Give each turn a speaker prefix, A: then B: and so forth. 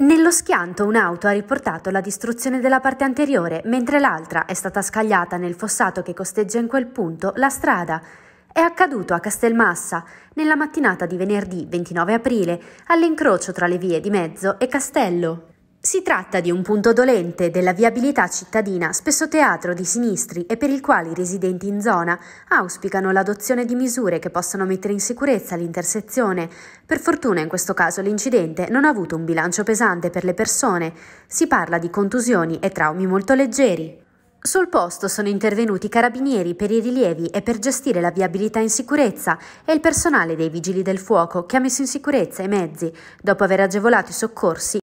A: Nello schianto un'auto ha riportato la distruzione della parte anteriore, mentre l'altra è stata scagliata nel fossato che costeggia in quel punto la strada. È accaduto a Castelmassa, nella mattinata di venerdì 29 aprile, all'incrocio tra le vie di Mezzo e Castello. Si tratta di un punto dolente della viabilità cittadina, spesso teatro di sinistri e per il quale i residenti in zona auspicano l'adozione di misure che possano mettere in sicurezza l'intersezione. Per fortuna in questo caso l'incidente non ha avuto un bilancio pesante per le persone, si parla di contusioni e traumi molto leggeri. Sul posto sono intervenuti i carabinieri per i rilievi e per gestire la viabilità in sicurezza e il personale dei vigili del fuoco che ha messo in sicurezza i mezzi dopo aver agevolato i soccorsi